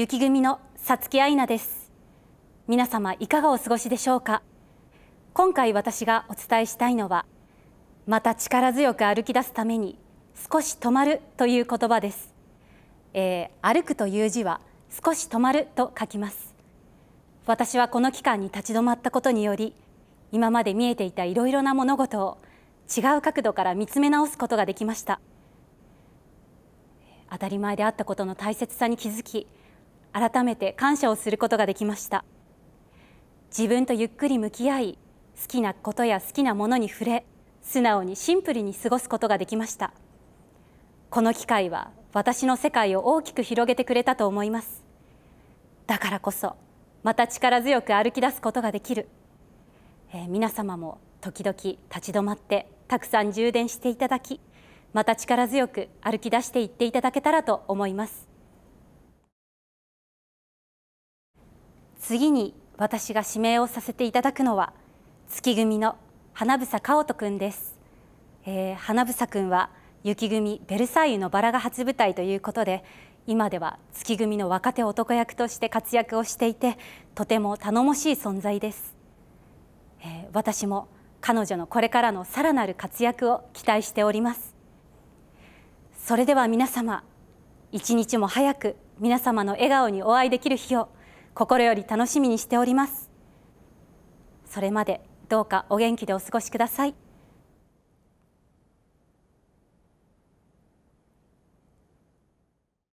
雪組のさつきあいなです皆様いかがお過ごしでしょうか今回私がお伝えしたいのはまた力強く歩き出すために少し止まるという言葉です、えー、歩くという字は少し止まると書きます私はこの期間に立ち止まったことにより今まで見えていたいろいろな物事を違う角度から見つめ直すことができました当たり前であったことの大切さに気づき改めて感謝をすることができました自分とゆっくり向き合い好きなことや好きなものに触れ素直にシンプルに過ごすことができましたこの機会は私の世界を大きく広げてくれたと思いますだからこそまた力強く歩き出すことができる、えー、皆様も時々立ち止まってたくさん充電していただきまた力強く歩き出していっていただけたらと思います次に私が指名をさせていただくのは月組の花房香人くんです、えー、花房くんは雪組ベルサイユのバラが初舞台ということで今では月組の若手男役として活躍をしていてとても頼もしい存在です、えー、私も彼女のこれからのさらなる活躍を期待しておりますそれでは皆様一日も早く皆様の笑顔にお会いできる日を心より楽しみにしておりますそれまでどうかお元気でお過ごしください